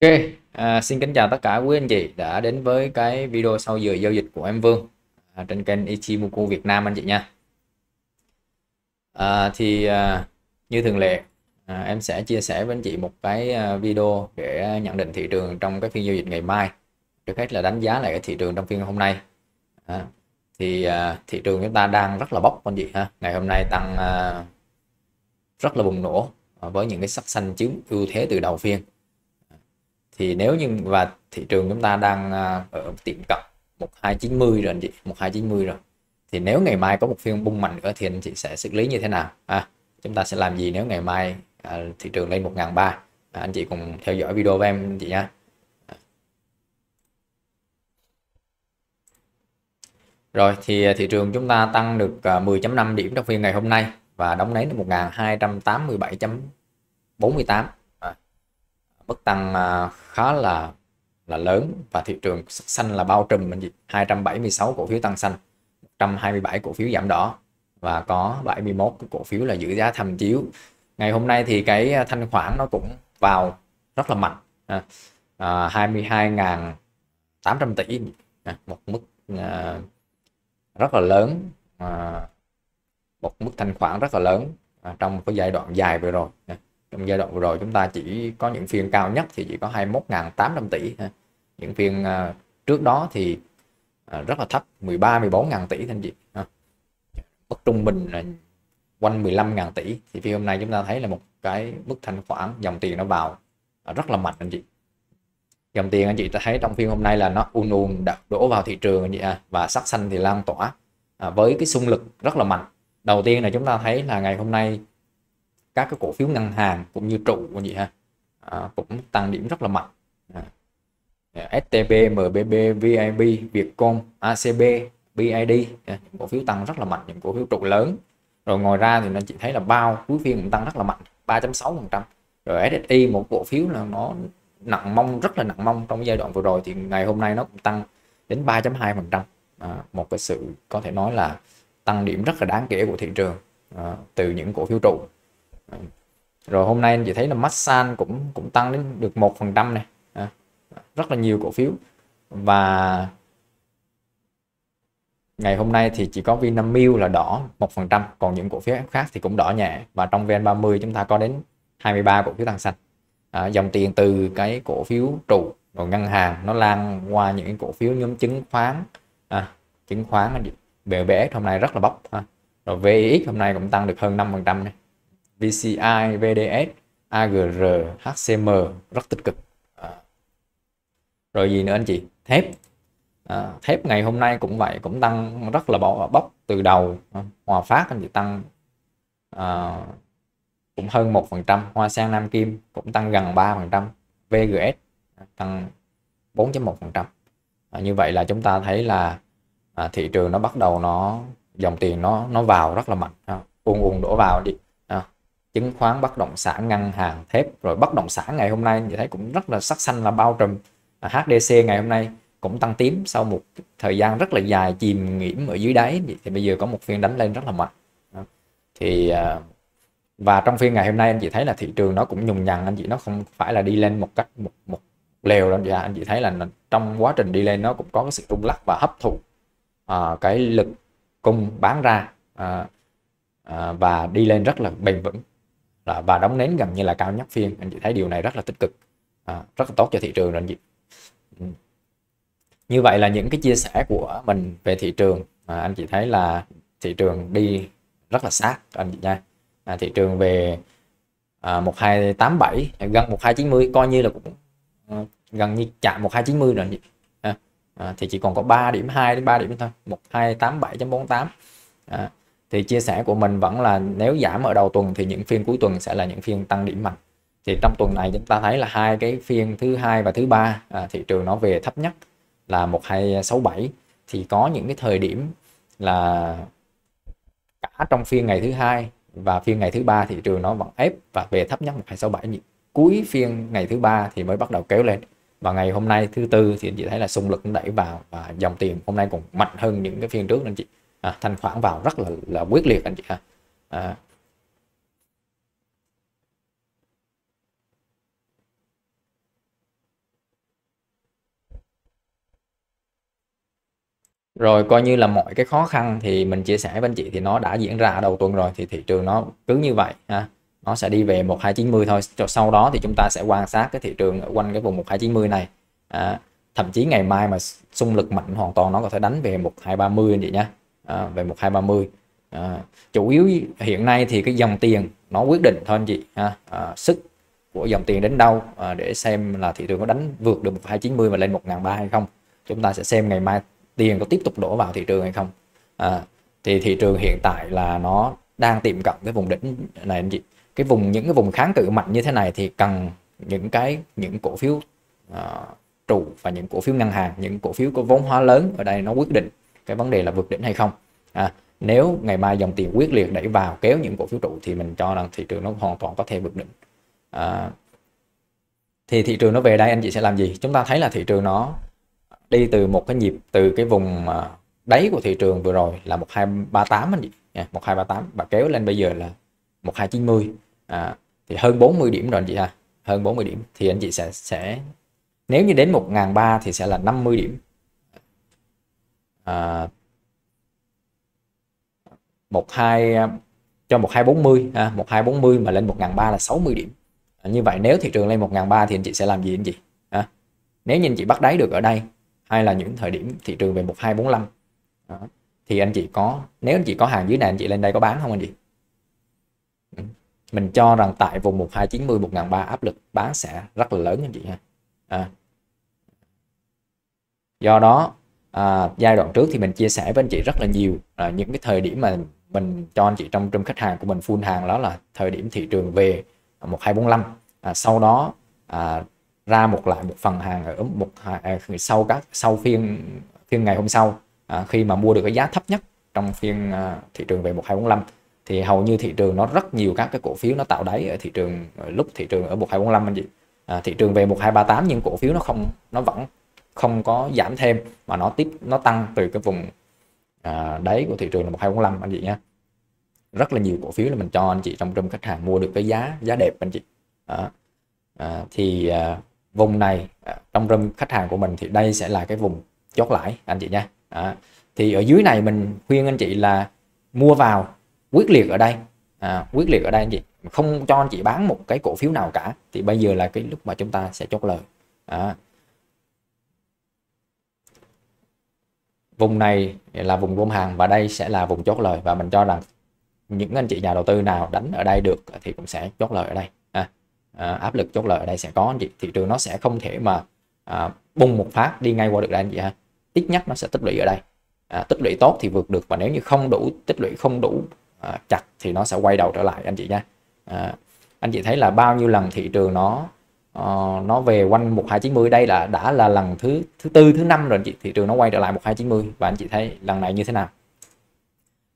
Ok, à, xin kính chào tất cả quý anh chị đã đến với cái video sau giờ giao dịch của em Vương à, trên kênh Ichimoku Việt Nam anh chị nha. À, thì à, như thường lệ à, em sẽ chia sẻ với anh chị một cái à, video để nhận định thị trường trong cái phiên giao dịch ngày mai. Trước hết là đánh giá lại cái thị trường trong phiên hôm nay. À, thì à, thị trường chúng ta đang rất là bốc anh chị ha. Ngày hôm nay tăng à, rất là bùng nổ à, với những cái sắc xanh chiếm ưu thế từ đầu phiên thì nếu như và thị trường chúng ta đang à, ở tiệm cận 1290 rồi anh chị 1290 rồi thì nếu ngày mai có một phiên bung mạnh nữa thì anh chị sẽ xử lý như thế nào à, chúng ta sẽ làm gì nếu ngày mai à, thị trường lên 1003 à, anh chị cùng theo dõi video của em anh chị nhé Rồi thì thị trường chúng ta tăng được 10.5 à, điểm trong phiên ngày hôm nay và đóng nến được 1287.48 mức tăng à, khá là là lớn và thị trường xanh là bao trùm mình 276 cổ phiếu tăng xanh 127 cổ phiếu giảm đỏ và có 71 cổ phiếu là giữ giá tham chiếu ngày hôm nay thì cái à, thanh khoản nó cũng vào rất là mạnh à, 22.800 à, tỷ một mức à, rất là lớn à, một mức thanh khoản rất là lớn à, trong cái giai đoạn dài vừa rồi à trong giai đoạn vừa rồi chúng ta chỉ có những phiên cao nhất thì chỉ có 21.800 tỷ những phiên à, trước đó thì à, rất là thấp 13 14 ngàn tỷ anh chị à, mức trung bình là quanh 15 ngàn tỷ thì phiên hôm nay chúng ta thấy là một cái mức thanh khoản dòng tiền nó vào rất là mạnh anh chị dòng tiền anh chị ta thấy trong phiên hôm nay là nó un un đổ vào thị trường anh chị à, và sắc xanh thì lan tỏa à, với cái xung lực rất là mạnh đầu tiên là chúng ta thấy là ngày hôm nay các cái cổ phiếu ngân hàng cũng như trụ của gì ha à, cũng tăng điểm rất là mạnh à. Dạ, STB, MBB, VIB, Vietcom, ACB, BID à, dạ, cổ phiếu tăng rất là mạnh những cổ phiếu trụ lớn rồi ngoài ra thì anh chị thấy là bao cuối phiên cũng tăng rất là mạnh 3.6% rồi SSI một cổ phiếu là nó nặng mong rất là nặng mong trong giai đoạn vừa rồi thì ngày hôm nay nó cũng tăng đến 3.2% à, một cái sự có thể nói là tăng điểm rất là đáng kể của thị trường à, từ những cổ phiếu trụ rồi hôm nay anh chị thấy là Masan cũng cũng tăng đến được một phần trăm này à, rất là nhiều cổ phiếu và ngày hôm nay thì chỉ có Vinamilk là đỏ một phần trăm còn những cổ phiếu khác thì cũng đỏ nhẹ và trong VN30 chúng ta có đến 23 cổ phiếu tăng xanh à, dòng tiền từ cái cổ phiếu trụ rồi ngân hàng nó lan qua những cổ phiếu nhóm chứng khoán à, chứng khoán BBS hôm nay rất là bốc ha. rồi VIX hôm nay cũng tăng được hơn 5% này VCI, VDS, AGR, HCM rất tích cực. À. Rồi gì nữa anh chị? Thép. À, thép ngày hôm nay cũng vậy, cũng tăng rất là bốc từ đầu. Hòa Phát anh chị tăng à, cũng hơn 1%, Hoa Sang Nam Kim cũng tăng gần 3%, VGS tăng 4.1%. À, như vậy là chúng ta thấy là à, thị trường nó bắt đầu nó dòng tiền nó nó vào rất là mạnh ha. À, uông uông đổ vào đi chứng khoán bất động sản ngân hàng thép rồi bất động sản ngày hôm nay thì thấy cũng rất là sắc xanh là bao trùm HDC ngày hôm nay cũng tăng tím sau một thời gian rất là dài chìm nghiễm ở dưới đáy thì bây giờ có một phiên đánh lên rất là mạnh thì à, và trong phiên ngày hôm nay anh chị thấy là thị trường nó cũng nhùng nhằn anh chị nó không phải là đi lên một cách một một lều đâu anh dạ, anh chị thấy là trong quá trình đi lên nó cũng có cái sự rung lắc và hấp thụ à, cái lực cung bán ra à, à, và đi lên rất là bền vững và đóng nến gần như là cao nhất phiên anh chị thấy điều này rất là tích cực à, rất là tốt cho thị trường rồi anh chị ừ. như vậy là những cái chia sẻ của mình về thị trường à, anh chị thấy là thị trường đi rất là sát anh chị nha à, thị trường về à, 1287 gần 1290 coi như là cũng à, gần như chạm 1290 rồi anh chị à, à, thì chỉ còn có 3 điểm 2 đến 3 điểm thôi 1287.48 à, thì chia sẻ của mình vẫn là nếu giảm ở đầu tuần thì những phiên cuối tuần sẽ là những phiên tăng điểm mạnh thì trong tuần này chúng ta thấy là hai cái phiên thứ hai và thứ ba à, thị trường nó về thấp nhất là 1267 thì có những cái thời điểm là cả trong phiên ngày thứ hai và phiên ngày thứ ba thị trường nó vẫn ép và về thấp nhất 1267 cuối phiên ngày thứ ba thì mới bắt đầu kéo lên và ngày hôm nay thứ tư thì chị thấy là xung lực cũng đẩy vào và dòng tiền hôm nay cũng mạnh hơn những cái phiên trước nên chị à, thanh khoản vào rất là là quyết liệt anh chị ha à. rồi coi như là mọi cái khó khăn thì mình chia sẻ với anh chị thì nó đã diễn ra ở đầu tuần rồi thì thị trường nó cứ như vậy ha nó sẽ đi về 1290 thôi rồi sau đó thì chúng ta sẽ quan sát cái thị trường ở quanh cái vùng 1290 này à, thậm chí ngày mai mà xung lực mạnh hoàn toàn nó có thể đánh về 1230 anh chị nhé à, về 1230 à, chủ yếu hiện nay thì cái dòng tiền nó quyết định thôi anh chị ha à, sức của dòng tiền đến đâu à, để xem là thị trường có đánh vượt được 1290 và lên 1300 hay không chúng ta sẽ xem ngày mai tiền có tiếp tục đổ vào thị trường hay không à, thì thị trường hiện tại là nó đang tiệm cận cái vùng đỉnh này anh chị cái vùng những cái vùng kháng cự mạnh như thế này thì cần những cái những cổ phiếu uh, trụ và những cổ phiếu ngân hàng những cổ phiếu có vốn hóa lớn ở đây nó quyết định cái vấn đề là vượt đỉnh hay không à, nếu ngày mai dòng tiền quyết liệt đẩy vào kéo những cổ phiếu trụ thì mình cho rằng thị trường nó hoàn toàn có thể vượt đỉnh à, thì thị trường nó về đây anh chị sẽ làm gì chúng ta thấy là thị trường nó đi từ một cái nhịp từ cái vùng à, đáy của thị trường vừa rồi là 1238 anh chị nha, 1238 và kéo lên bây giờ là 1290 à, thì hơn 40 điểm rồi anh chị ha hơn 40 điểm thì anh chị sẽ sẽ nếu như đến 1003 thì sẽ là 50 điểm À, một hai cho một một hai bốn mươi hai bốn mươi mà lên một ngàn ba là 60 điểm. À, như vậy nếu thị trường lên một ngàn ba thì anh chị sẽ làm gì anh chị? À, nếu như anh chị bắt đáy được ở đây hay là những thời điểm thị trường về một hai bốn năm thì anh chị có nếu anh chị có hàng dưới này anh chị lên đây có bán không anh chị? Ừ, mình cho rằng tại vùng 1290 1003 áp lực bán sẽ rất là lớn anh chị ha. À. Do đó à, giai đoạn trước thì mình chia sẻ với anh chị rất là nhiều à, những cái thời điểm mà mình cho anh chị trong trong khách hàng của mình full hàng đó là thời điểm thị trường về 1245 à, sau đó à, ra một lại một phần hàng ở một à, sau các sau phiên phiên ngày hôm sau à, khi mà mua được cái giá thấp nhất trong phiên à, thị trường về 1245 thì hầu như thị trường nó rất nhiều các cái cổ phiếu nó tạo đáy ở thị trường ở lúc thị trường ở 1245 anh chị à, thị trường về 1238 nhưng cổ phiếu nó không nó vẫn không có giảm thêm mà nó tiếp nó tăng từ cái vùng à, đáy của thị trường là 1245 anh chị nhé rất là nhiều cổ phiếu là mình cho anh chị trong trong khách hàng mua được cái giá giá đẹp anh chị à, à, thì à, vùng này à, trong râm khách hàng của mình thì đây sẽ là cái vùng chốt lãi anh chị nha à, thì ở dưới này mình khuyên anh chị là mua vào quyết liệt ở đây à, quyết liệt ở đây anh chị không cho anh chị bán một cái cổ phiếu nào cả thì bây giờ là cái lúc mà chúng ta sẽ chốt lời à, vùng này là vùng gom hàng và đây sẽ là vùng chốt lời và mình cho rằng những anh chị nhà đầu tư nào đánh ở đây được thì cũng sẽ chốt lời ở đây à, à áp lực chốt lời ở đây sẽ có anh chị thị trường nó sẽ không thể mà à, bung một phát đi ngay qua được đây anh chị ha ít nhất nó sẽ tích lũy ở đây à, tích lũy tốt thì vượt được và nếu như không đủ tích lũy không đủ à, chặt thì nó sẽ quay đầu trở lại anh chị nha à, anh chị thấy là bao nhiêu lần thị trường nó Ờ, nó về quanh 1290 đây là đã là lần thứ thứ tư thứ năm rồi anh chị thị trường nó quay trở lại 1290 và anh chị thấy lần này như thế nào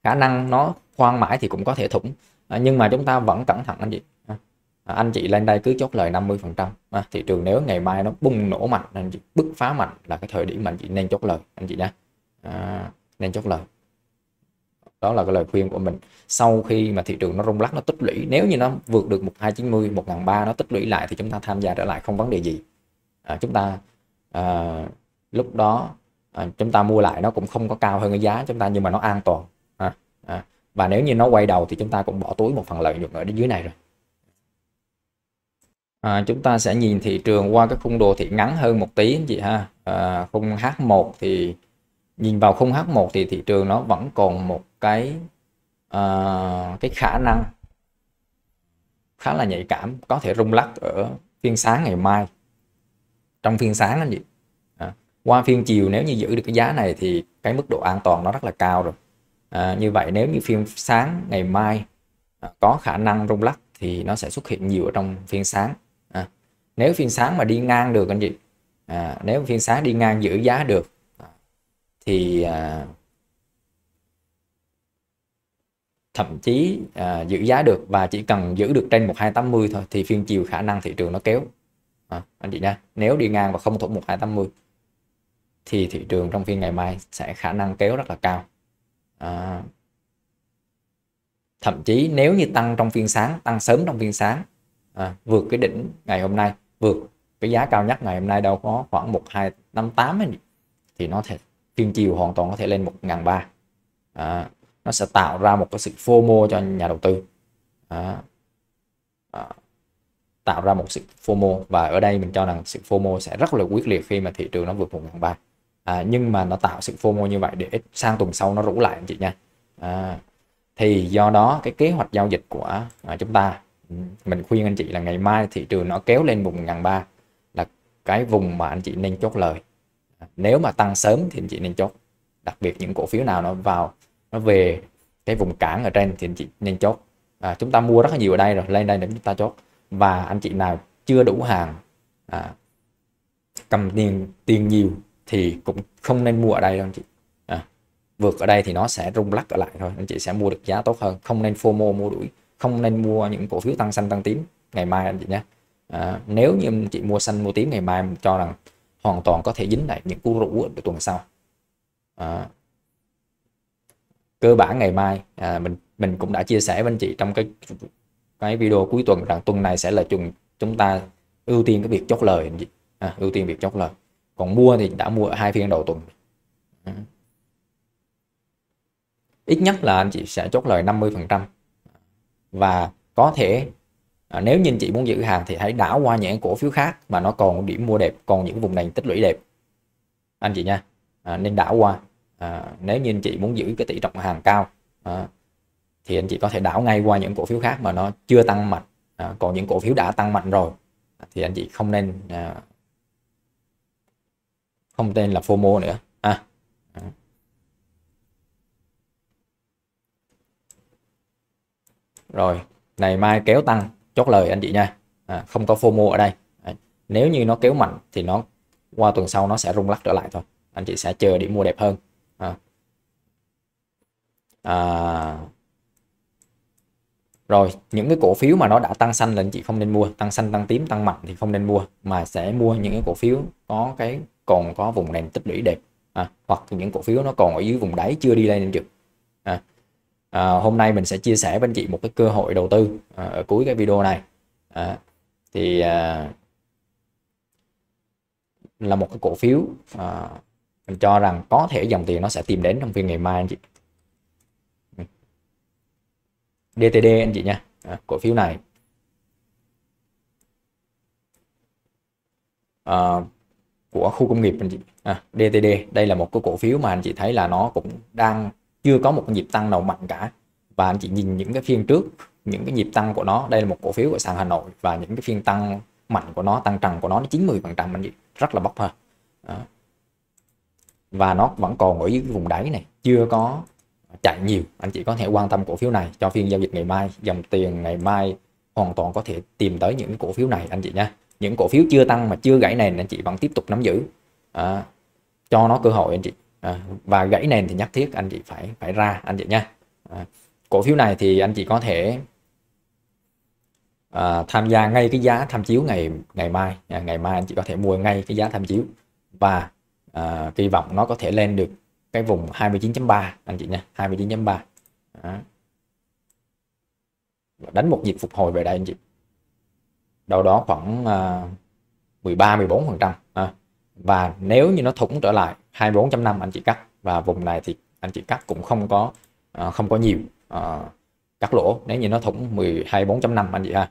khả năng nó khoan mãi thì cũng có thể thủng à, nhưng mà chúng ta vẫn cẩn thận anh chị à, anh chị lên đây cứ chốt lời 50 phần trăm à, thị trường nếu ngày mai nó bùng nổ mạnh anh chị bứt phá mạnh là cái thời điểm mà anh chị nên chốt lời anh chị nhé à, nên chốt lời đó là cái lời khuyên của mình sau khi mà thị trường nó rung lắc nó tích lũy nếu như nó vượt được một hai chín mươi 1290 ba nó tích lũy lại thì chúng ta tham gia trở lại không vấn đề gì à, chúng ta à, lúc đó à, chúng ta mua lại nó cũng không có cao hơn cái giá chúng ta nhưng mà nó an toàn à, à. và nếu như nó quay đầu thì chúng ta cũng bỏ túi một phần lợi nhuận ở dưới này rồi à, chúng ta sẽ nhìn thị trường qua cái khung đồ thị ngắn hơn một tí anh chị ha à, khung H1 thì nhìn vào khung H1 thì thị trường nó vẫn còn một cái uh, cái khả năng khá là nhạy cảm có thể rung lắc ở phiên sáng ngày mai trong phiên sáng anh chị à, qua phiên chiều nếu như giữ được cái giá này thì cái mức độ an toàn nó rất là cao rồi à, như vậy nếu như phiên sáng ngày mai à, có khả năng rung lắc thì nó sẽ xuất hiện nhiều ở trong phiên sáng à, nếu phiên sáng mà đi ngang được anh chị à, nếu phiên sáng đi ngang giữ giá được thì à, thậm chí à, giữ giá được và chỉ cần giữ được trên 1280 thôi thì phiên chiều khả năng thị trường nó kéo à, anh chị nha nếu đi ngang và không thủng 1280 thì thị trường trong phiên ngày mai sẽ khả năng kéo rất là cao à, thậm chí nếu như tăng trong phiên sáng tăng sớm trong phiên sáng à, vượt cái đỉnh ngày hôm nay vượt cái giá cao nhất ngày hôm nay đâu có khoảng 1258 ấy, thì nó thể phiên chiều hoàn toàn có thể lên 1.300 à, nó sẽ tạo ra một cái sự FOMO cho nhà đầu tư à, à, tạo ra một sự FOMO và ở đây mình cho rằng sự FOMO sẽ rất là quyết liệt khi mà thị trường nó vượt 1.300 à, nhưng mà nó tạo sự FOMO như vậy để sang tuần sau nó rủ lại anh chị nha à, thì do đó cái kế hoạch giao dịch của à, chúng ta ừ, mình khuyên anh chị là ngày mai thị trường nó kéo lên vùng ngàn ba là cái vùng mà anh chị nên chốt lời nếu mà tăng sớm thì anh chị nên chốt đặc biệt những cổ phiếu nào nó vào nó về cái vùng cản ở trên thì anh chị nên chốt à, chúng ta mua rất là nhiều ở đây rồi lên đây để chúng ta chốt và anh chị nào chưa đủ hàng à, cầm tiền tiền nhiều thì cũng không nên mua ở đây đâu anh chị à, vượt ở đây thì nó sẽ rung lắc ở lại thôi anh chị sẽ mua được giá tốt hơn không nên FOMO mua đuổi không nên mua những cổ phiếu tăng xanh tăng tím ngày mai anh chị nhé à, nếu như anh chị mua xanh mua tím ngày mai cho rằng hoàn toàn có thể dính lại những cú rũ ở tuần sau à, cơ bản ngày mai à, mình mình cũng đã chia sẻ với anh chị trong cái cái video cuối tuần rằng tuần này sẽ là chúng chúng ta ưu tiên cái việc chốt lời à, ưu tiên việc chốt lời còn mua thì đã mua ở hai phiên đầu tuần à. ít nhất là anh chị sẽ chốt lời 50 phần trăm và có thể à, nếu như anh chị muốn giữ hàng thì hãy đảo qua những cổ phiếu khác mà nó còn điểm mua đẹp còn những vùng này tích lũy đẹp anh chị nha à, nên đảo qua à, nếu như anh chị muốn giữ cái tỷ trọng hàng cao à, thì anh chị có thể đảo ngay qua những cổ phiếu khác mà nó chưa tăng mạnh à, còn những cổ phiếu đã tăng mạnh rồi thì anh chị không nên à, không nên là FOMO nữa à, à, rồi này mai kéo tăng chốt lời anh chị nha à, không có FOMO ở đây à, nếu như nó kéo mạnh thì nó qua tuần sau nó sẽ rung lắc trở lại thôi anh chị sẽ chờ điểm mua đẹp hơn à. À. rồi những cái cổ phiếu mà nó đã tăng xanh là anh chị không nên mua tăng xanh tăng tím tăng mạnh thì không nên mua mà sẽ mua những cái cổ phiếu có cái còn có vùng nền tích lũy đẹp à. hoặc những cổ phiếu nó còn ở dưới vùng đáy chưa đi lên được à, hôm nay mình sẽ chia sẻ với anh chị một cái cơ hội đầu tư à, ở cuối cái video này à, thì à, là một cái cổ phiếu à, mình cho rằng có thể dòng tiền nó sẽ tìm đến trong phiên ngày mai anh chị DTD anh chị nha à, cổ phiếu này à, của khu công nghiệp anh chị à, DTD đây là một cái cổ phiếu mà anh chị thấy là nó cũng đang chưa có một nhịp tăng nào mạnh cả và anh chị nhìn những cái phiên trước những cái nhịp tăng của nó đây là một cổ phiếu của sàn Hà Nội và những cái phiên tăng mạnh của nó tăng trần của nó chín mươi phần trăm anh chị rất là bốc hơi và nó vẫn còn ở dưới vùng đáy này chưa có chạy nhiều anh chị có thể quan tâm cổ phiếu này cho phiên giao dịch ngày mai dòng tiền ngày mai hoàn toàn có thể tìm tới những cổ phiếu này anh chị nha những cổ phiếu chưa tăng mà chưa gãy nền anh chị vẫn tiếp tục nắm giữ à, cho nó cơ hội anh chị à, và gãy nền thì nhất thiết anh chị phải phải ra anh chị nha à, cổ phiếu này thì anh chị có thể à, tham gia ngay cái giá tham chiếu ngày ngày mai à, ngày mai anh chị có thể mua ngay cái giá tham chiếu và à, kỳ vọng nó có thể lên được cái vùng 29.3 anh chị nha 29.3 à. đánh một nhịp phục hồi về đây anh chị đâu đó khoảng à, 13 14 phần trăm và nếu như nó thủng trở lại 24.5 anh chị cắt và vùng này thì anh chị cắt cũng không có uh, không có nhiều uh, cắt lỗ nếu như nó thủng 12.4.5 anh chị ha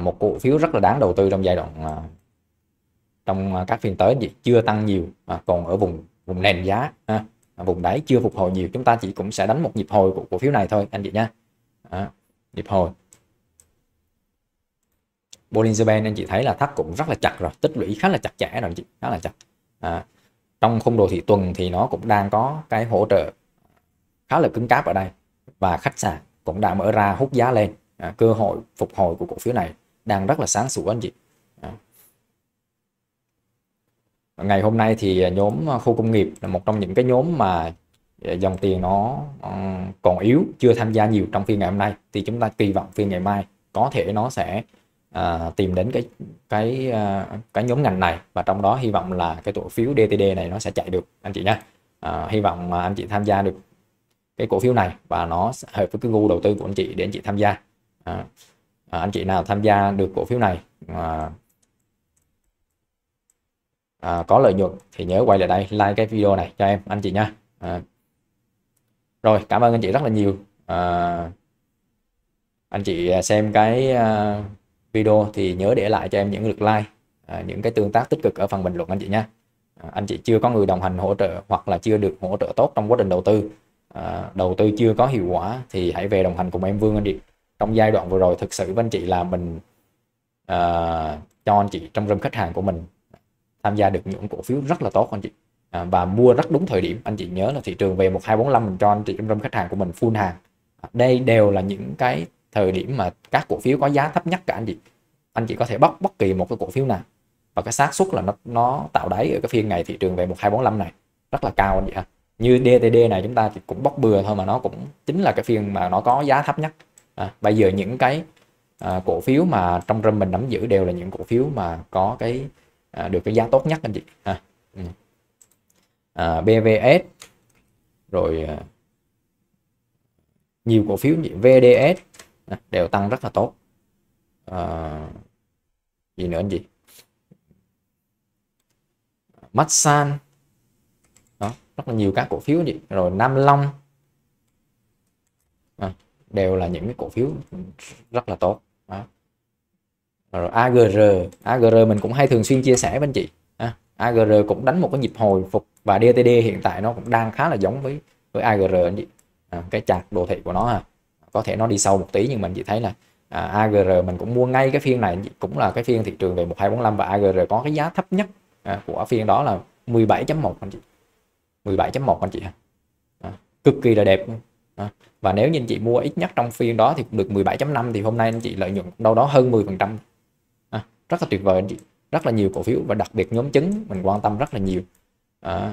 một cổ phiếu rất là đáng đầu tư trong giai đoạn uh, trong các phiên tới gì chưa tăng nhiều mà còn ở vùng vùng nền giá à, vùng đáy chưa phục hồi nhiều chúng ta chỉ cũng sẽ đánh một nhịp hồi của cổ phiếu này thôi anh chị nha nhịp hồi Bollinger Band anh chị thấy là thắt cũng rất là chặt rồi tích lũy khá là chặt chẽ rồi anh chị khá là chặt à, trong khung đồ thị tuần thì nó cũng đang có cái hỗ trợ khá là cứng cáp ở đây và khách sạn cũng đã mở ra hút giá lên à, cơ hội phục hồi của cổ phiếu này đang rất là sáng sủa anh chị à. ngày hôm nay thì nhóm khu công nghiệp là một trong những cái nhóm mà dòng tiền nó ừ, còn yếu chưa tham gia nhiều trong phiên ngày hôm nay thì chúng ta kỳ vọng phiên ngày mai có thể nó sẽ à, tìm đến cái cái à, cái nhóm ngành này và trong đó hy vọng là cái cổ phiếu DTD này nó sẽ chạy được anh chị nhé à, hy vọng mà anh chị tham gia được cái cổ phiếu này và nó hợp với cái gu đầu tư của anh chị để anh chị tham gia à, à, anh chị nào tham gia được cổ phiếu này à, à, có lợi nhuận thì nhớ quay lại đây like cái video này cho em anh chị nha à. rồi cảm ơn anh chị rất là nhiều à, anh chị xem cái à, video thì nhớ để lại cho em những lượt like à, những cái tương tác tích cực ở phần bình luận anh chị nha à, anh chị chưa có người đồng hành hỗ trợ hoặc là chưa được hỗ trợ tốt trong quá trình đầu tư à, đầu tư chưa có hiệu quả thì hãy về đồng hành cùng em Vương anh chị trong giai đoạn vừa rồi thực sự với anh chị là mình à, cho anh chị trong râm khách hàng của mình tham gia được những cổ phiếu rất là tốt anh chị à, và mua rất đúng thời điểm anh chị nhớ là thị trường về 1245 mình cho anh chị trong râm khách hàng của mình full hàng đây đều là những cái thời điểm mà các cổ phiếu có giá thấp nhất cả anh chị anh chị có thể bóc bất kỳ một cái cổ phiếu nào và cái xác suất là nó nó tạo đáy ở cái phiên ngày thị trường về 1245 này rất là cao anh chị ha như DTD này chúng ta thì cũng bóc bừa thôi mà nó cũng chính là cái phiên mà nó có giá thấp nhất à, bây giờ những cái à, cổ phiếu mà trong râm mình nắm giữ đều là những cổ phiếu mà có cái à, được cái giá tốt nhất anh chị ha à, ừ. à BVS rồi à, nhiều cổ phiếu như VDS đều tăng rất là tốt à, gì nữa anh chị Masan đó rất là nhiều các cổ phiếu gì rồi Nam Long à, đều là những cái cổ phiếu rất là tốt đó. rồi AGR AGR mình cũng hay thường xuyên chia sẻ với anh chị à, AGR cũng đánh một cái nhịp hồi phục và DTD hiện tại nó cũng đang khá là giống với với AGR anh chị à, cái chart đồ thị của nó à có thể nó đi sâu một tí nhưng mình chỉ thấy là à, AGR mình cũng mua ngay cái phiên này cũng là cái phiên thị trường về 1245 và AGR có cái giá thấp nhất à, của phiên đó là 17.1 anh chị 17.1 anh chị à, cực kỳ là đẹp à, và nếu như anh chị mua ít nhất trong phiên đó thì cũng được 17.5 thì hôm nay anh chị lợi nhuận đâu đó hơn 10 phần trăm à, rất là tuyệt vời anh chị rất là nhiều cổ phiếu và đặc biệt nhóm chứng mình quan tâm rất là nhiều à,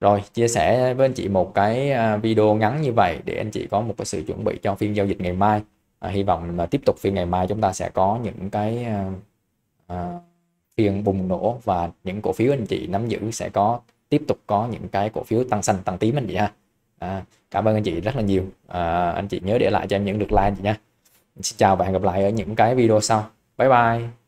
Rồi chia sẻ với anh chị một cái à, video ngắn như vậy để anh chị có một cái sự chuẩn bị cho phiên giao dịch ngày mai. À, hy vọng là tiếp tục phiên ngày mai chúng ta sẽ có những cái à, à, phiên bùng nổ và những cổ phiếu anh chị nắm giữ sẽ có tiếp tục có những cái cổ phiếu tăng xanh tăng tím anh chị ha. À, cảm ơn anh chị rất là nhiều. À, anh chị nhớ để lại cho em những lượt like anh chị nha. Xin chào và hẹn gặp lại ở những cái video sau. Bye bye.